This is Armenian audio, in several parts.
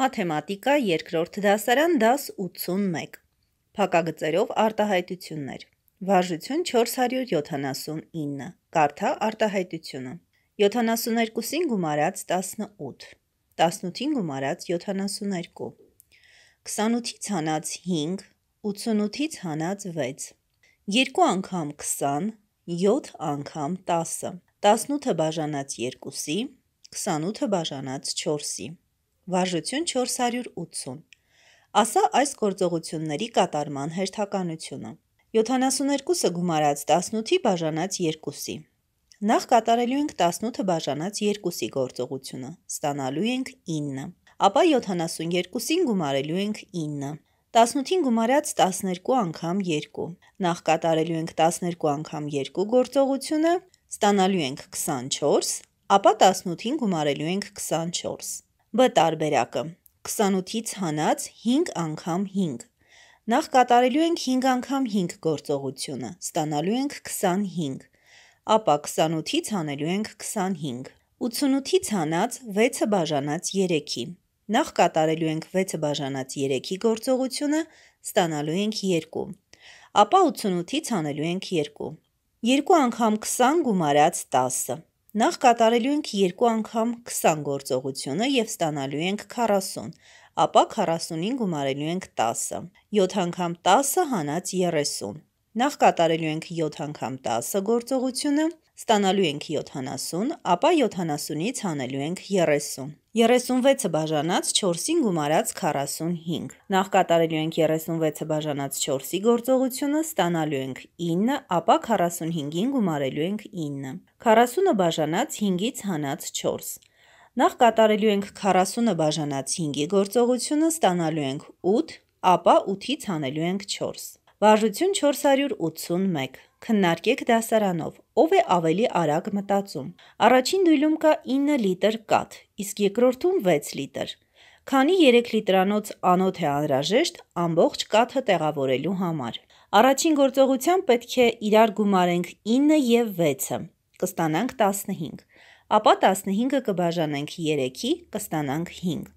Մաթեմատիկա երկրորդ դասարան դաս 81։ Փակագծերով արտահայտություններ։ Վարժություն 479։ Կարդա արտահայտությունը։ 72-ին գումարած 18։ 18-ին գումարած 72։ 28-ից հանած 5, 88-ից հանած 6։ Երկու անգամ 20, 7 անգամ 10։ 18-ը բաժանած 2-ի, 28-ը բաժանած 4-ի։ Վարժություն 480։ Ասա այս գործողությունների կատարման հերթականությունը։ 72-ը գումարած 18-ի բաժանած 2-ի։ Նախ կատարելու ենք 18-ը բաժանած 2-ի գործողությունը, ստանալու ենք 9, ապա 72-ին գումարելու ենք 9, 18-ին գումարած 12 անգամ 2։ Նախ կատարելու ենք 12 անգամ 2 գործողությունը, ստանալու ենք 24, ապա 18-ին գումարելու ենք 24։ Բ տարբերակը. 28-ից հանած 5 անգամ 5։ Նախ կատարելու ենք 5 անգամ 5 գործողությունը, ստանալու ենք 25, ապա 28-ից հանելու ենք 25։ 88-ից հանած 6-ը բաժանած 3-ի։ Նախ կատարելու ենք 6-ը բաժանած 3-ի գործողությունը, ստանալու ենք 2, ապա 88-ից հանելու ենք 2։ 2 անգամ 20 գումարած 10-ը։ Նախ կատարելու ենք երկու անգամ 20 գործողությունը և ստանալու ենք 40, ապա 40-ին գումարելու ենք 10-ը։ 7 անգամ 10-ը հանած 30։ Նախ կատարելու ենք 7 անգամ 10 գործողությունը ստանալու ենք 70, ապա 70-ից հանելու ենք 30։ 36-ը բաժանած 4-ին գումարած 45։ Նախ կատարելու ենք 36-ը բաժանած 4-ի գործողությունը, ստանալու ենք 9, ապա 45-ին գումարելու ենք 9։ 40-ը բաժանած 5-ից հանած 4։ Նախ կատարելու ենք 40-ը բաժանած 5-ի գործողությունը, ստանալու ենք 8, ապա 8-ից հանելու ենք 4։ Վարժություն 481։ Քննարկեք դասարանով, ով է ավելի արագ մտածում։ Առաջին դույլում կա 9 լիտր կաթ, իսկ երկրորդում 6 լիտր։ Քանի 3 լիտրանոց անոթ է անհրաժեշտ ամբողջ կաթը տեղավորելու համար։ Առաջին գործողությամբ պետք է իրար գումարենք 9 եւ 6-ը, կստանանք 15։ Ապա 15-ը կբաժանենք 3-ի, կստանանք 5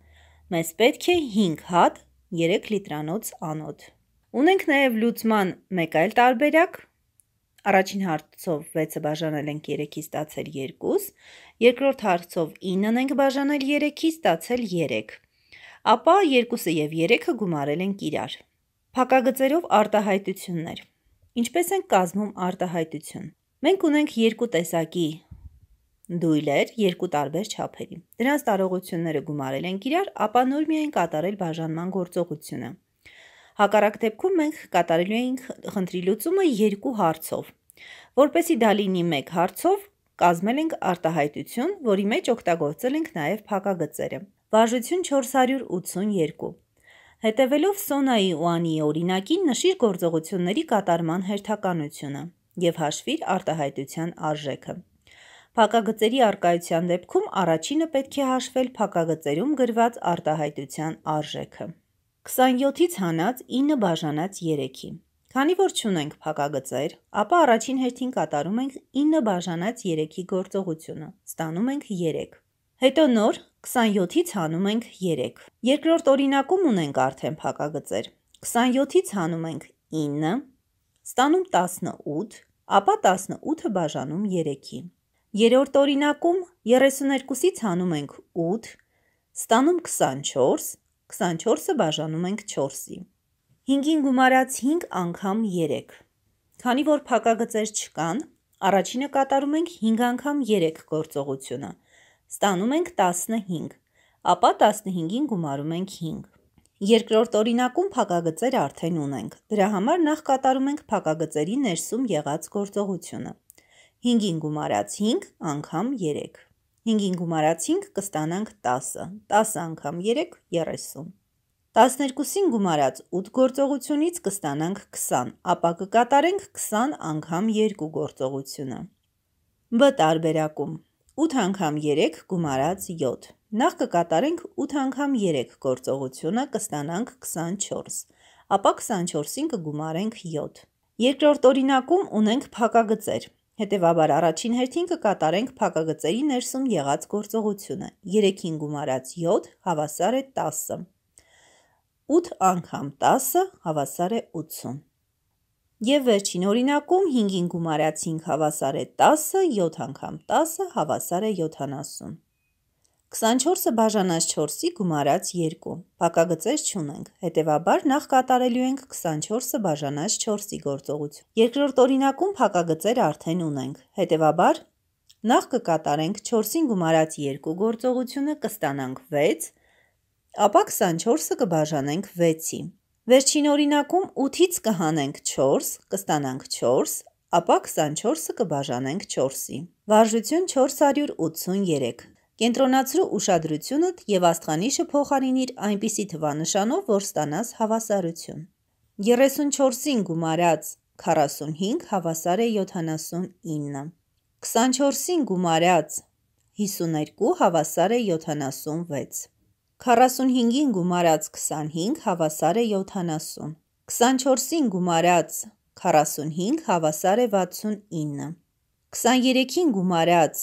մեզ պետք է 5 հատ 3 լիտրանոց անոտ։ Ունենք նաև լուծման մեկ այլ տարբերակ, Առաջին հարցով 6-ը բաժանել ենք 3-ի ստացել 2, երկրորդ հարցով 9-ն ենք բաժանել 3-ի ստացել 3։ Ապա 2-ը եւ 3-ը գումարել ենք իրար։ Փակագծերով արտահայտություններ։ Ինչպես են կազմում արտահայտություն։ Մենք ունենք երկու տեսակի դույլեր երկու տարբեր չափերի։ Դրանց տարողությունները գումարել ենք իրար, ապա նոր միայն կատարել բաժանման գործողությունը։ Հակառակ դեպքում մենք կատարելու ենք խնդրի լուծումը երկու հարցով։ Որպեսի դա լինի մեկ հարցով, կազմել ենք արտահայտություն, որի մեջ օգտագործել ենք նաև փակագծերը։ Վարժություն 482։ Հետևելով Սոնայի ու Անի օրինակին նշիր գործողությունների կատարման հերթականությունը եւ հաշվիր արտահայտության արժեքը։ Փակագծերի արկայության դեպքում առաջինը պետք է հաշվել փակագծերում գրված արտահայտության արժեքը։ 27-ից հանած 9 բաժանած 3-ի Քանի որ չունենք փակագծեր, ապա առաջին հերթին կատարում ենք 9 բաժանած 3-ի գործողությունը, ստանում ենք 3։ Հետո նոր 27-ից հանում ենք 3։ Երկրորդ օրինակում ունենք արդեն փակագծեր։ 27-ից հանում ենք 9, ստանում 18, ապա 18-ը բաժանում 3-ի։ Երորդ օրինակում 32-ից հանում ենք 8, ստանում 24, 24-ը բաժանում ենք 4-ի։ 5-ին գումարած 5 անգամ 3։ Քանի որ փակագծեր չկան, առաջինը կատարում ենք 5 անգամ 3 գործողությունը։ Ստանում ենք 15, ապա 15-ին գումարում ենք 5։ Երկրորդ օրինակում փակագծեր արդեն ունենք։ Դրա համար նախ կատարում ենք փակագծերի ներսում եղած գործողությունը։ 5-ին գումարած 5 անգամ 3։ 5-ին գումարած 5 կստանանք 10, 10 անգամ 3 30։ 12-ին գումարած 8 գործողությունից կստանանք 20, ապա կկատարենք 20 անգամ 2 գործողությունը։ Բ տարբերակում 8 անգամ 3 գումարած 7։ Նախ կկատարենք 8 անգամ 3 գործողությունը, կստանանք 24, ապա 24-ին կգումարենք 7։ Երկրորդ օրինակում ունենք փակագծեր։ Հետևաբար առաջին հերթին կկատարենք փակագծերի ներսում եղած գործողությունը։ 3-ին գումարած 7 հավասար է 10-ը։ 8 անգամ 10 հավասար է 80։ Եվ վերջին օրինակում 5-ին գումարած 5 հավասար է 10, 7 անգամ 10 հավասար է 70։ 24-ը բաժանած 4-ի գումարած 2, փակագծեր չունենք, հետևաբար նախ կատարելու ենք 24-ը բաժանած 4-ի գործողություն։ Երկրորդ օրինակում փակագծեր արդեն ունենք, հետևաբար նախ կկատարենք 4-ին գումարած 2 գործողությունը, կստանանք 6, ապա 24-ը կբաժանենք 6-ի։ Վերջին օրինակում 8-ից կհանենք 4, կստանանք 4, ապա 24-ը կբաժանենք 4-ի։ Վարժություն 483։ Կենտրոնացրու ուշադրությունդ եւ աստղանիշը փոխարինիր այնպիսի թվանշանով, որ ստանաս հավասարություն։ 34-ին գումարած 45 հավասար է 79։ 24-ին գումարած 52 հավասար է 76։ 45-ին գումարած 25 հավասար է 70։ 24-ին գումարած 45 հավասար է 69։ 23-ին գումարած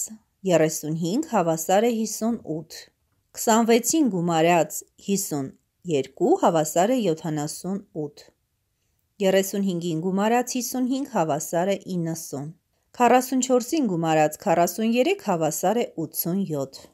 35 հավասար է 58։ 26-ին գումարած 52 հավասար է 78։ 35-ին գումարած 55 հավասար է 90։ 44-ին գումարած 43 հավասար է 87։